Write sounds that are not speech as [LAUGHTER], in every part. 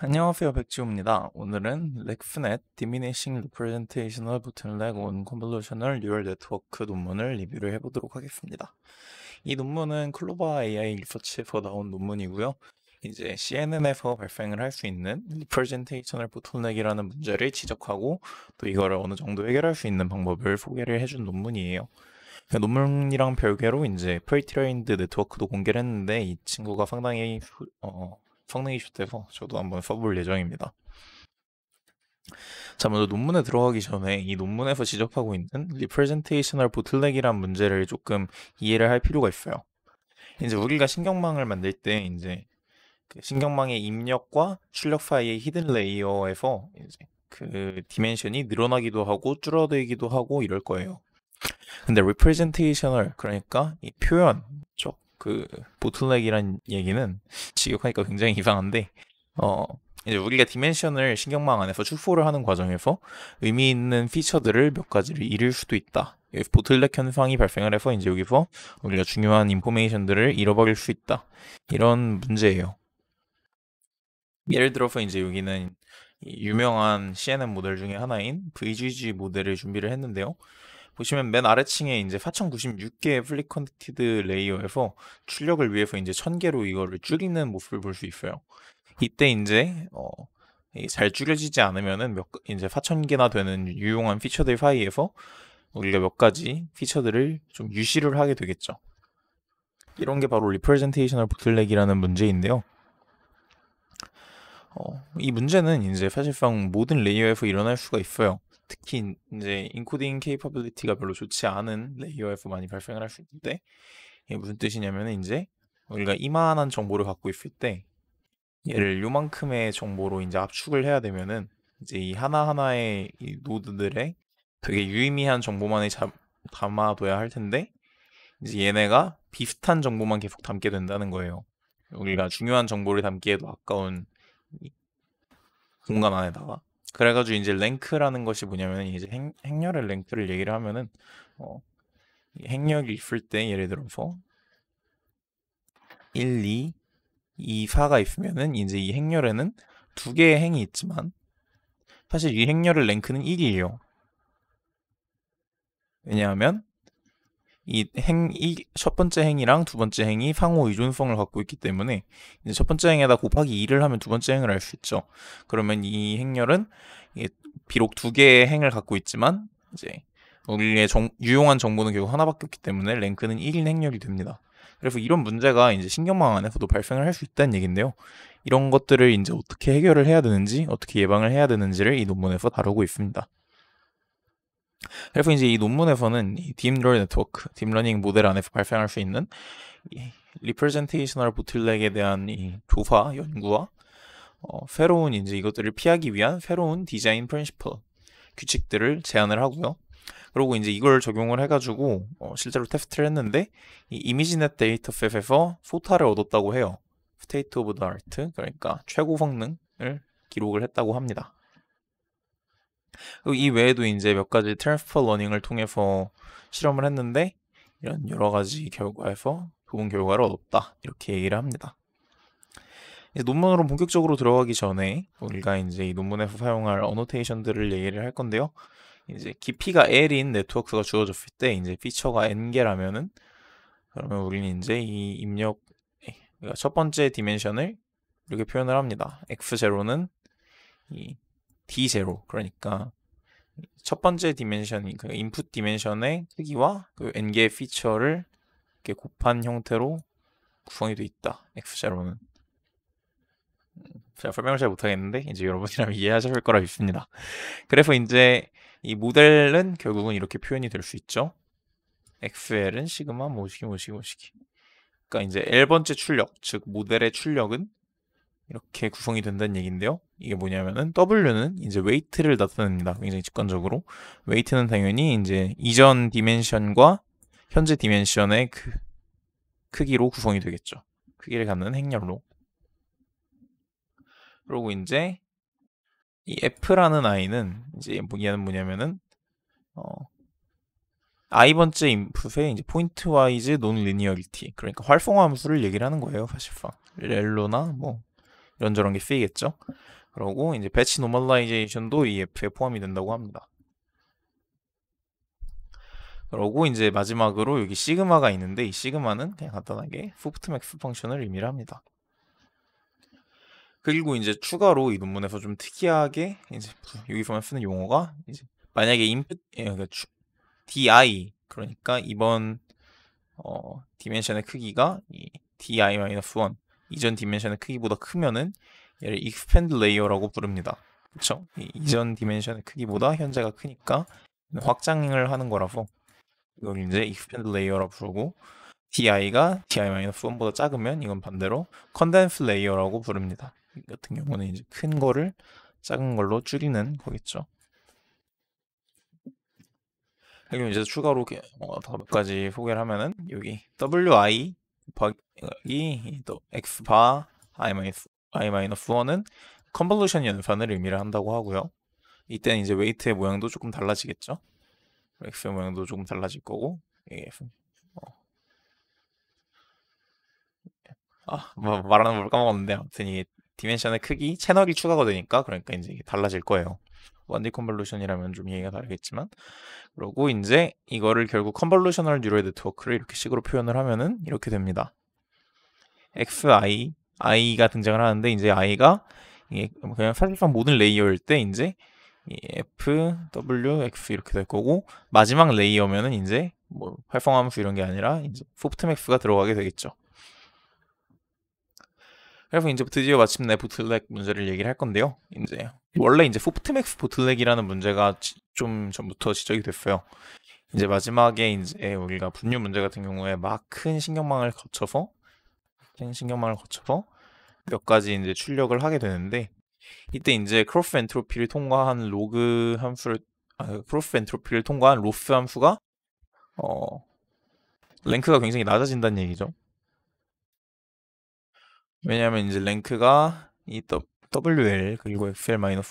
안녕하세요 백지호입니다. 오늘은 렉프넷 Diminishing Representational Bottleneck on Convolutional Neural Network 논문을 리뷰를 해보도록 하겠습니다. 이 논문은 클로바 AI 리서치에서 나온 논문이고요. 이제 CNN에서 발생을 할 수 있는 Representational Bottleneck이라는 문제를 지적하고 또 이거를 어느 정도 해결할 수 있는 방법을 소개를 해준 논문이에요. 그 논문이랑 별개로 이제 프리트레인드 네트워크도 공개를 했는데 이 친구가 상당히 어, 성능 이슈 때서 저도 한번 써볼 예정입니다. 자, 먼저 논문에 들어가기 전에 이 논문에서 지적하고 있는 리프레젠테이셔널 보틀렉이란 문제를 조금 이해를 할 필요가 있어요. 이제 우리가 신경망을 만들 때 이제 그 신경망의 입력과 출력 사이의 히든 레이어에서 이제 그 디멘션이 늘어나기도 하고 줄어들기도 하고 이럴 거예요. 근데 r e p r e s e n 그러니까 이 표현 쪽그 보틀렉이란 얘기는 직역하니까 굉장히 [LAUGHS] 이상한데 어 이제 우리가 디멘션을 신경망 안에서 축소를 하는 과정에서 의미 있는 피처들을 몇 가지를 잃을 수도 있다. 보틀렉 현상이 발생을 해서 이제 여기서 우리가 중요한 인포메이션들을 잃어버릴 수 있다. 이런 문제예요. 예를 들어서 이제 여기는 유명한 CNN 모델 중에 하나인 VGG 모델을 준비를 했는데요. 보시면 맨 아래층에 이제 4096개의 플리컨티드 레이어에서 출력을 위해서 이제 1000개로 이거를 줄이는 모습을 볼 수 있어요. 이때 이제 어, 잘 줄여지지 않으면은 몇 이제 4000개나 되는 유용한 피처들 사이에서 우리가 몇 가지 피처들을 좀유실을 하게 되겠죠. 이런 게 바로 리프레젠테이셔널 보틀렉이라는 문제인데요. 어, 이 문제는 이제 사실상 모든 레이어에서 일어날 수가 있어요. 특히 이제 인코딩 케이퍼빌리티가 별로 좋지 않은 레이어에서 많이 발생을 할수 있는데 이게 무슨 뜻이냐면 이제 우리가 이만한 정보를 갖고 있을 때 얘를 요만큼의 정보로 이제 압축을 해야 되면은 이제 이 하나하나의 이 노드들의 되게 유의미한 정보만을 잡, 담아둬야 할 텐데 이제 얘네가 비슷한 정보만 계속 담게 된다는 거예요. 우리가 중요한 정보를 담기에도 아까운 공간 안에다가 그래가지고 이제 랭크라는 것이 뭐냐면 이제 행, 행렬의 랭크를 얘기를 하면은 어, 행렬이 있을 때 예를 들어서 1, 2, 2, 4가 있으면은 이제 이 행렬에는 두 개의 행이 있지만 사실 이 행렬의 랭크는 1이에요. 왜냐하면 이 행, 이 첫 번째 행이랑두 번째 행이 상호 의존성을 갖고 있기 때문에 이제 첫 번째 행에다 곱하기 2를 하면 두 번째 행을 알 수 있죠. 그러면 이 행렬은 예, 비록 두 개의 행을 갖고 있지만 이제 우리의 정, 유용한 정보는 결국 하나밖에 없기 때문에 랭크는 1인 행렬이 됩니다. 그래서 이런 문제가 이제 신경망 안에서도 발생을 할 수 있다는 얘긴데요. 이런 것들을 이제 어떻게 해결을 해야 되는지, 어떻게 예방을 해야 되는지를 이 논문에서 다루고 있습니다. 그래서 이제 이 논문에서는 딥러닝 네트워크, 딥러닝 모델 안에서 발생할 수 있는 리프레젠테이셔널 보틀렉에 대한 이 조사, 연구와 어, 새로운 이제 이것들을 피하기 위한 새로운 디자인 프린시플 규칙들을 제안을 하고요. 그리고 이제 이걸 적용을 해가지고 어, 실제로 테스트를 했는데 이 이미지넷 데이터셋에서 소타를 얻었다고 해요. 스테이트 오브 더 아트 그러니까 최고 성능을 기록을 했다고 합니다. 이 외에도 이제 몇 가지 트랜스퍼 러닝을 통해서 실험을 했는데 이런 여러 가지 결과에서 좋은 결과를 얻었다 이렇게 얘기를 합니다. 논문으로 본격적으로 들어가기 전에 우리가 이제 이 논문에서 사용할 어노테이션들을 얘기를 할 건데요. 이제 깊이가 L인 네트워크가 주어졌을 때 이제 피처가 N개라면은 그러면 우리는 이제 이 입력 예, 그러니까 첫 번째 디멘션을 이렇게 표현을 합니다. X0는 이 D0 그러니까 첫 번째 디멘션이 그 인풋 디멘션의 크기와 그 n 개의 피처를 이렇게 곱한 형태로 구성이 돼 있다. X0는 음, 제가 설명을 잘 못하겠는데 이제 여러분이라면 [LAUGHS] 이해하실 거라 믿습니다. 그래서 이제 이 모델은 결국은 이렇게 표현이 될 수 있죠. XL은 시그마 모시기 모시기 모시기. 그러니까 이제 L번째 출력 즉 모델의 출력은 이렇게 구성이 된다는 얘기데요 이게 뭐냐면은 W는 이제 웨이트를 나타냅니다. 굉장히 직관적으로 웨이트는 당연히 이제 이전 디멘션과 현재 디멘션의 그 크기로 구성이 되겠죠. 크기를 갖는 행렬로. 그리고 이제 이 F라는 아는 이제 얘는 뭐냐면은 어 i 번째 인풋의 이제 포인트 와이즈 논 리니어리티 그러니까 활성화 함수를 얘기를 하는 거예요 사실상 렐로나 뭐 이런저런 게 쓰이겠죠. 그러고 이제 배치 노멀라이제이션도 이 f 에 포함이 된다고 합니다. 그러고 이제 마지막으로 여기 시그마가 있는데 이 시그마는 그냥 간단하게 소프트맥스 펑션을 의미합니다. 그리고 이제 추가로 이 논문에서 좀 특이하게 이제 여기서만 쓰는 용어가 이제 만약에 인풋그러니 예, di 그러니까 이번 어 디멘션의 크기가 이 di-1 이전 디멘션의 크기보다 크면은 얘를 익스펜드 레이어라고 부릅니다. 그렇죠? 이전 디멘션의 크기보다 현재가 크니까 확장을 하는 거라서 이걸 이제 익스팬드 레이어라 부르고 di가 di-1보다 작으면 이건 반대로 컨덴스 레이어라고 부릅니다. 같은 경우는 이제 큰 거를 작은 걸로 줄이는 거겠죠. 그리고 이제 추가로 몇 가지 소개를 하면은 여기 wi 곱하기 x 바 i 마이너스 i-1은 컨볼루션 연산을 의미를 한다고 하고요. 이때는 이제 웨이트의 모양도 조금 달라지겠죠. x의 모양도 조금 달라질 거고 a 예, 어. 아, 뭐, 말하는 걸 까먹었는데 아무튼 이 디멘션의 크기, 채널이 추가가 되니까 그러니까 이제 달라질 거예요. 원디 컨볼루션이라면 좀이해가 다르겠지만 그러고 이제 이거를 결국 컨볼루셔널 뉴럴 네트워크를 이렇게 식으로 표현을 하면은 이렇게 됩니다. xi 아이가 등장을 하는데 이제 아이가 그냥 사실상 모든 레이어일 때 이제 F, W, X 이렇게 될 거고 마지막 레이어면은 이제 뭐 활성함수 화 이런 게 아니라 이제 소프트맥스가 들어가게 되겠죠. 그래서 이제 드디어 마침내 보틀렉 문제를 얘기를 할 건데요. 이제 원래 이제 소프트맥스 보틀렉이라는 문제가 좀 전부터 지적이 됐어요. 이제 마지막에 이제 우리가 분류 문제 같은 경우에 막 큰 신경망을 거쳐서 행신경망을 거쳐서 몇 가지 이제 출력을 하게 되는데 이때 이제 크로스 엔트로피를 통과한 로그 함수를 아, 크로프 엔트로피를 통과한 로스 함수가 어 랭크가 굉장히 낮아진다는 얘기죠. 왜냐하면 이제 랭크가 이 WL 그리고 f l 1이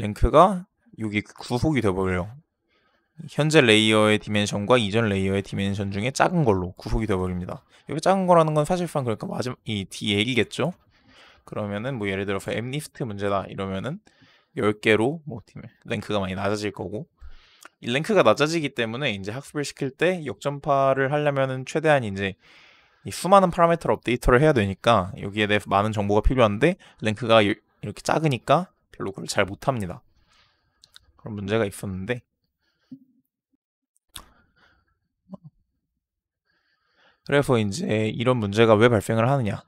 랭크가 여기 그 구속이 돼버려요. 현재 레이어의 디멘션과 이전 레이어의 디멘션 중에 작은 걸로 구속이 되어버립니다. 여기 작은 거라는 건 사실상 그러니까 마지막 이 D 얘기겠죠? 그러면은 뭐 예를 들어서 엠리스트 문제다 이러면은 10개로 뭐 랭크가 많이 낮아질 거고 이 랭크가 낮아지기 때문에 이제 학습을 시킬 때 역전파를 하려면은 최대한 이제 수많은 파라미터 업데이트를 해야 되니까 여기에 대해 많은 정보가 필요한데 랭크가 이렇게 작으니까 별로 그걸 잘 못합니다. 그런 문제가 있었는데 그래서 이제 이런 문제가 왜 발생을 하느냐.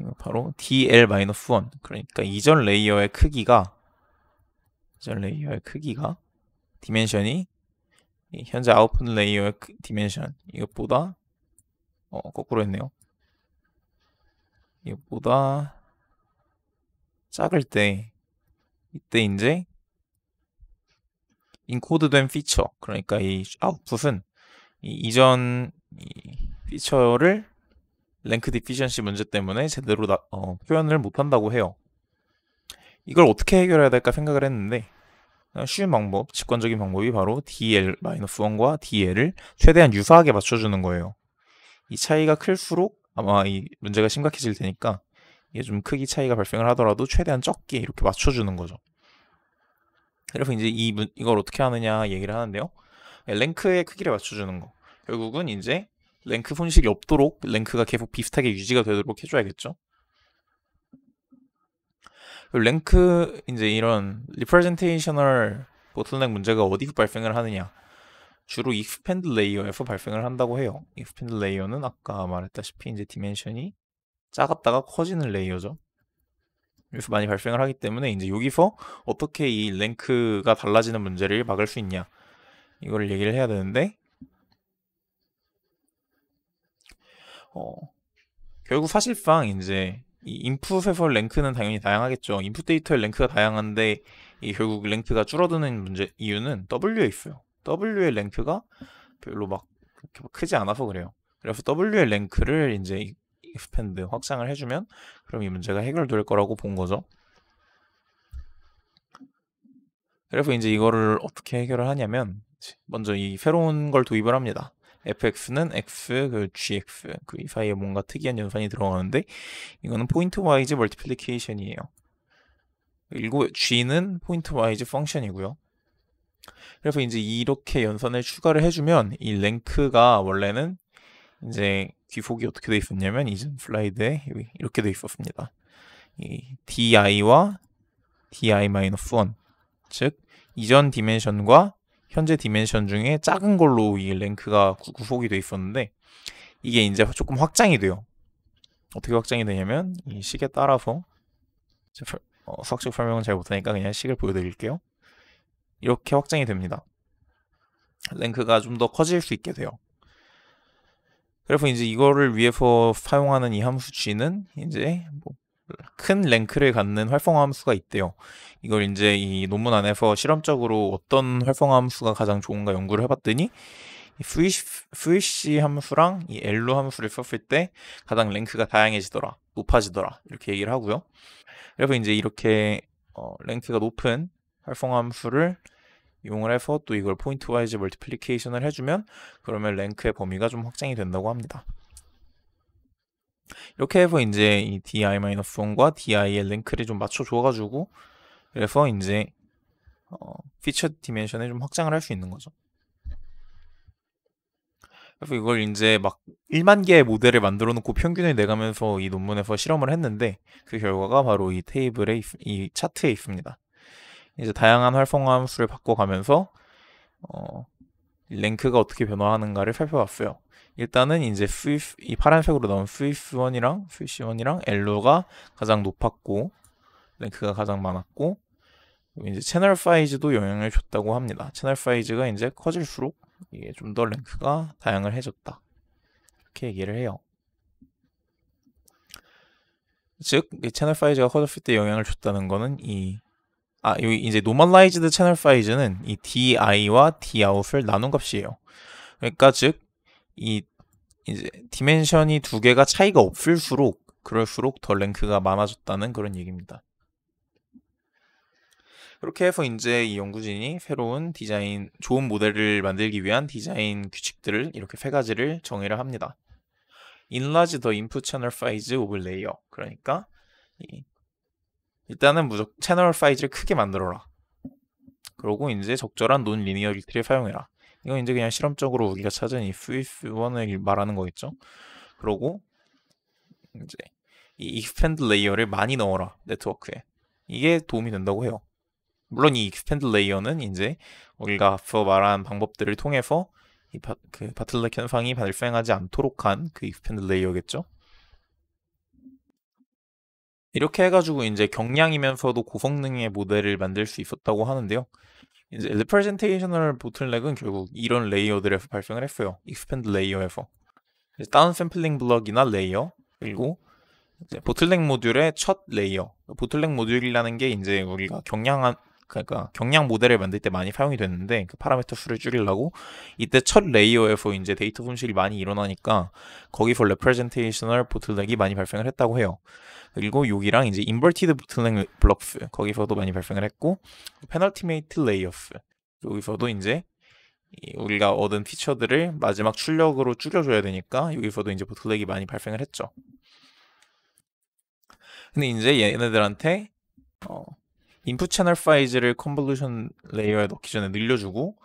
이거 바로 DL-1 그러니까 이전 레이어의 크기가 이전 레이어의 크기가 디멘션이 현재 아웃풋 레이어의 디멘션 이것보다 어, 거꾸로 했네요. 이것보다 작을 때 이때 이제 인코드된 피처 그러니까 이 아웃풋은 이 이전 이 피처를 랭크 디피션시 문제 때문에 제대로 나, 어, 표현을 못한다고 해요. 이걸 어떻게 해결해야 될까 생각을 했는데 쉬운 방법, 직관적인 방법이 바로 DL-1과 DL을 최대한 유사하게 맞춰주는 거예요. 이 차이가 클수록 아마 이 문제가 심각해질 테니까 이게 좀 크기 차이가 발생을 하더라도 최대한 적게 이렇게 맞춰주는 거죠. 그래서 이제 이, 이걸 어떻게 하느냐 얘기를 하는데요. 랭크의 네, 크기를 맞춰주는 거. 결국은 이제 랭크 손실이 없도록 랭크가 계속 비슷하게 유지가 되도록 해줘야겠죠. 랭크 이제 이런 리프레젠테이셔널 보틀넥 문제가 어디서 발생을 하느냐 주로 익스펜드 레이어에서 발생을 한다고 해요. 익스펜드 레이어는 아까 말했다시피 이제 디멘션이 작았다가 커지는 레이어죠. 그래서 많이 발생을 하기 때문에 이제 여기서 어떻게 이 랭크가 달라지는 문제를 막을 수 있냐 이거를 얘기를 해야 되는데 어, 결국 사실상 이제 이 인풋에서 랭크는 당연히 다양하겠죠. 인풋 데이터의 랭크가 다양한데 이 결국 랭크가 줄어드는 문제 이유는 W에 있어요. W의 랭크가 별로 막 그렇게 크지 않아서 그래요. 그래서 W의 랭크를 이제 익스펜드 확장을 해주면 그럼 이 문제가 해결될 거라고 본 거죠. 그래서 이제 이거를 어떻게 해결을 하냐면 먼저 이 새로운 걸 도입을 합니다. fx는 x 그 gx 그이 사이에 뭔가 특이한 연산이 들어가는데 이거는 포인트 와이즈 멀티플리케이션이에요. 그리고 g는 포인트 와이즈 펑션이고요. 그래서 이제 이렇게 연산을 추가를 해주면 이 랭크가 원래는 이제 귀속이 어떻게 돼 있었냐면 이전 슬라이드에 이렇게 돼 있었습니다. 이 di와 di-1 즉 이전 디멘션과 현재 디멘션 중에 작은 걸로 이 랭크가 구속이 돼 있었는데 이게 이제 조금 확장이 돼요. 어떻게 확장이 되냐면 이 식에 따라서 어, 수학 설명은 잘 못하니까 그냥 식을 보여드릴게요. 이렇게 확장이 됩니다. 랭크가 좀 더 커질 수 있게 돼요. 그래서 이제 이거를 위해서 사용하는 이 함수 치는 이제 뭐큰 랭크를 갖는 활성화 함수가 있대요. 이걸 이제 이 논문 안에서 실험적으로 어떤 활성화 함수가 가장 좋은가 연구를 해봤더니 VC 함수랑 이 LU 함수를 썼을 때 가장 랭크가 다양해지더라, 높아지더라 이렇게 얘기를 하고요. 그래서 이제 이렇게 어, 랭크가 높은 활성화 함수를 이용을 해서 또 이걸 포인트 와이즈 멀티플리케이션을 해주면 그러면 랭크의 범위가 좀 확장이 된다고 합니다. 이렇게 해서 이제 이 di-1과 di의 랭크를 좀 맞춰줘가지고 그래서 이제 어, 피처 디멘션을 좀 확장을 할 수 있는 거죠. 그래서 이걸 이제 막 1만 개의 모델을 만들어 놓고 평균을 내가면서 이 논문에서 실험을 했는데 그 결과가 바로 이 테이블에 있, 이 차트에 있습니다. 이제 다양한 활성화 함수를 바꿔가면서 어, 랭크가 어떻게 변화하는가를 살펴봤어요. 일단은 이제 스위프 이 파란색으로 나온 스위프원이랑 스위시원이랑 엘로가 가장 높았고 랭크가 네, 가장 많았고 이제 채널 파이즈도 영향을 줬다고 합니다. 채널 파이즈가 이제 커질수록 이게 좀 더 랭크가 다양해졌다 을 이렇게 얘기를 해요. 즉, 이 채널 파이즈가 커졌을 때 영향을 줬다는 거는 이, 아, 여기 이제 노멀라이즈드 채널 파이즈는이 DI와 d o u 을 나눈 값이에요. 그러니까 즉, 이 이제 디멘션이 두 개가 차이가 없을수록 그럴수록 덜 랭크가 많아졌다는 그런 얘기입니다. 그렇게 해서 이제 이 연구진이 새로운 디자인 좋은 모델을 만들기 위한 디자인 규칙들을 이렇게 세 가지를 정의를 합니다. Enlarge the input channel size of layer. 그러니까 일단은 무조건 채널 사이즈를 크게 만들어라. 그리고 이제 적절한 논 리니어 리트를 사용해라. 이건 이제 그냥 실험적으로 우리가 찾은 이 if one을 말하는 거겠죠. 그러고 이제 이 expand 레이어를 많이 넣어라 네트워크에 이게 도움이 된다고 해요. 물론 이 expand 레이어는 이제 우리가 앞서 말한 방법들을 통해서 이그 바틀렉 현상이 발생하지 않도록 한 그 expand 레이어겠죠. 이렇게 해가지고 이제 경량이면서도 고성능의 모델을 만들 수 있었다고 하는데요. 이제 representational bottleneck은 결국 이런 레이어들에서 발생을 했어요. expand 레이어에서 다운 샘플링 블럭이나 레이어 그리고 보틀렉 모듈의 첫 레이어 보틀렉 모듈이라는 게 이제 우리가 경량한 그러니까 경량 모델을 만들 때 많이 사용이 됐는데 그 파라미터 수를 줄이려고 이때 첫 레이어에서 이제 데이터 분실이 많이 일어나니까 거기서 레프레젠테이셔널 보틀넥이 많이 발생을 했다고 해요. 그리고 여기랑 이제 인버티드 보틀넥 블럭스 거기서도 많이 발생을 했고 페널티메이트 레이어스 여기서도 이제 우리가 얻은 피처들을 마지막 출력으로 줄여줘야 되니까 여기서도 이제 보틀넥이 많이 발생을 했죠. 근데 이제 얘네들한테 어, 인풋 채널 파이즈를 컨볼루션 레이어에 넣기 전에 늘려주고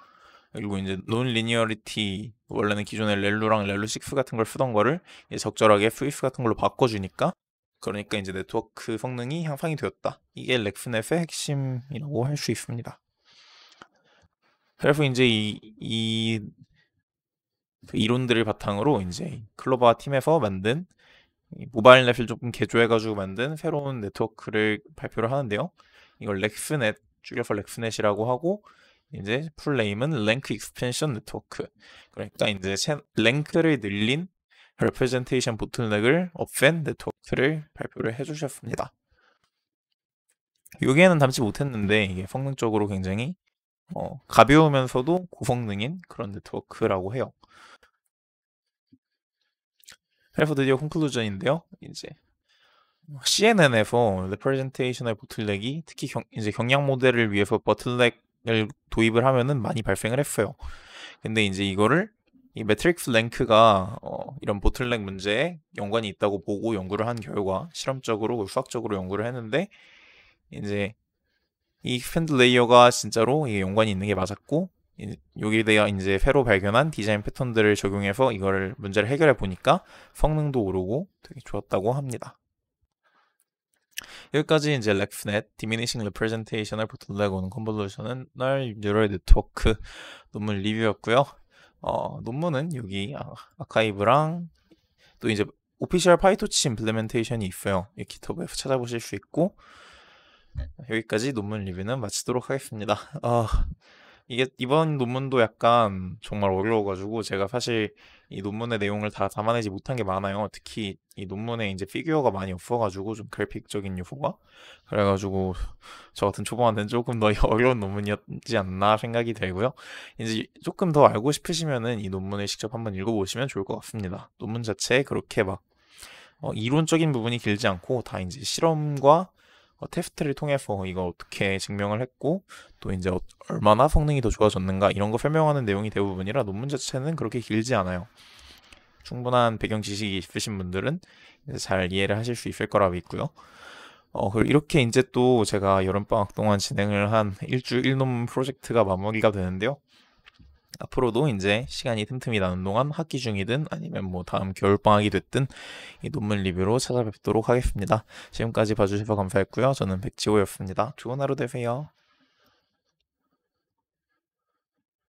그리고 이제 논 리니어리티 원래는 기존의 렐루랑 렐루6 같은 걸 쓰던 거를 적절하게 프리스 같은 걸로 바꿔주니까 그러니까 이제 네트워크 성능이 향상이 되었다. 이게 렉스넷의 핵심이라고 할 수 있습니다. 그래서 이제 이, 이 이론들을 바탕으로 이제 클로바 팀에서 만든 모바일 넷을 조금 개조해가지고 만든 새로운 네트워크를 발표를 하는데요. 이걸 렉스넷 줄여서 렉스넷이라고 하고 이제 풀네임은 랭크 익스펜션 네트워크 그러니까 이제 랭크를 늘린 레프레젠테이션 보틀넥을 업앤 네트워크를 발표를 해주셨습니다. 여기에는 담지 못했는데 이게 성능적으로 굉장히 어, 가벼우면서도 고성능인 그런 네트워크라고 해요. 그래서 드디어 콘클루전인데요. 이제 CNN에서 레프레젠테이션의 보틀렉이 특히 경, 이제 경량 모델을 위해서 버틀렉을 도입을 하면은 많이 발생을 했어요. 근데 이제 이거를 이 매트릭스 랭크가 어, 이런 보틀렉 문제에 연관이 있다고 보고 연구를 한 결과 실험적으로 수학적으로 연구를 했는데 이제 이 팬드 레이어가 진짜로 이게 연관이 있는 게 맞았고 여기에 대한 이제 새로 발견한 디자인 패턴들을 적용해서 이거를 문제를 해결해 보니까 성능도 오르고 되게 좋았다고 합니다. 여기까지 이제 렉프넷, 디미니싱 레프레젠테이션을 보틀레고는 컨볼루션은 널 뉴럴 네트워크 논문 리뷰였고요. 어, 논문은 여기 아, 아카이브랑 또 이제 오피셜 파이토치 임플레멘테이션이 있어요. 이깃허브에 찾아보실 수 있고 여기까지 논문 리뷰는 마치도록 하겠습니다. 어, 이게 이번 논문도 약간 정말 어려워가지고 제가 사실 이 논문의 내용을 다 담아내지 못한 게 많아요. 특히 이 논문에 이제 피규어가 많이 없어가지고 좀 그래픽적인 요소가 그래가지고 저 같은 초보한테는 조금 더 [LAUGHS] 어려운 논문이었지 않나 생각이 들고요. 이제 조금 더 알고 싶으시면은 이 논문을 직접 한번 읽어보시면 좋을 것 같습니다. 논문 자체에 그렇게 막 어, 이론적인 부분이 길지 않고 다 이제 실험과 어, 테스트를 통해서 이거 어떻게 증명을 했고 또 이제 어, 얼마나 성능이 더 좋아졌는가 이런 거 설명하는 내용이 대부분이라 논문 자체는 그렇게 길지 않아요. 충분한 배경 지식이 있으신 분들은 잘 이해를 하실 수 있을 거라 고 믿고요. 어, 그리고 이렇게 이제 또 제가 여름방학 동안 진행을 한 일주일 논문 프로젝트가 마무리가 되는데요. 앞으로도 이제 시간이 틈틈이 나는 동안 학기 중이든 아니면 뭐 다음 겨울방학이 됐든 이 논문 리뷰로 찾아뵙도록 하겠습니다. 지금까지 봐주셔서 감사했고요. 저는 백지호였습니다. 좋은 하루 되세요.